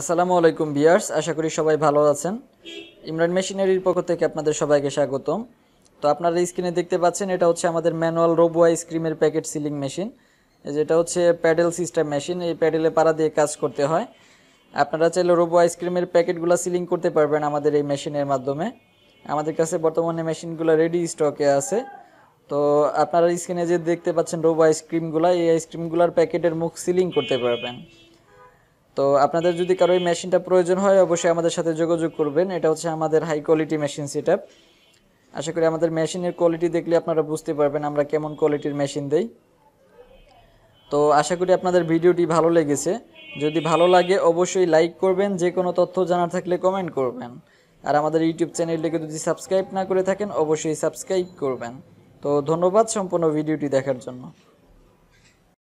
আসসালামু আলাইকুম বিয়ার্স আশা করি সবাই ভালো আছেন ইমরান মেশিনারির পক্ষ থেকে আপনাদের সবাইকে স্বাগতম তো আপনারা স্ক্রিনে দেখতে পাচ্ছেন এটা হচ্ছে আমাদের ম্যানুয়াল রোবো আইসক্রিমের প্যাকেট সিলিং মেশিন যেটা হচ্ছে প্যাডেল সিস্টেম মেশিন এই প্যাডেলে পাড়া দিয়ে কাজ করতে হয় আপনারা চাইলে রোবো আইসক্রিমের প্যাকেটগুলো সিলিং করতে পারবেন আমাদের এই মেশিনের মাধ্যমে আমাদের কাছে বর্তমানে মেশিনগুলো রেডি স্টকে আছে তো আপনারা স্ক্রিনে যে দেখতে পাচ্ছেন রোবো আইসক্রিমগুলো এই আইসক্রিমগুলোর প্যাকেটের মুখ সিলিং করতে পারবেন তো আপনাদের যদি কারো এই মেশিনটা প্রয়োজন হয় অবশ্যই আমাদের সাথে যোগাযোগ করবেন এটা হচ্ছে আমাদের হাই কোয়ালিটি মেশিন সেট আশা করি আমাদের মেশিনের কোয়ালিটি দেখলে আপনারা বুঝতে পারবেন আমরা কেমন কোয়ালিটির মেশিন দেই তো আশা করি আপনাদের ভিডিওটি ভালো লেগেছে যদি ভালো লাগে অবশ্যই লাইক করবেন যে কোনো তথ্য জানার থাকলে কমেন্ট করবেন আর আমাদের ইউটিউব চ্যানেলটিকে যদি সাবস্ক্রাইব না করে থাকেন অবশ্যই সাবস্ক্রাইব করবেন তো ধন্যবাদ সম্পূর্ণ ভিডিওটি দেখার জন্য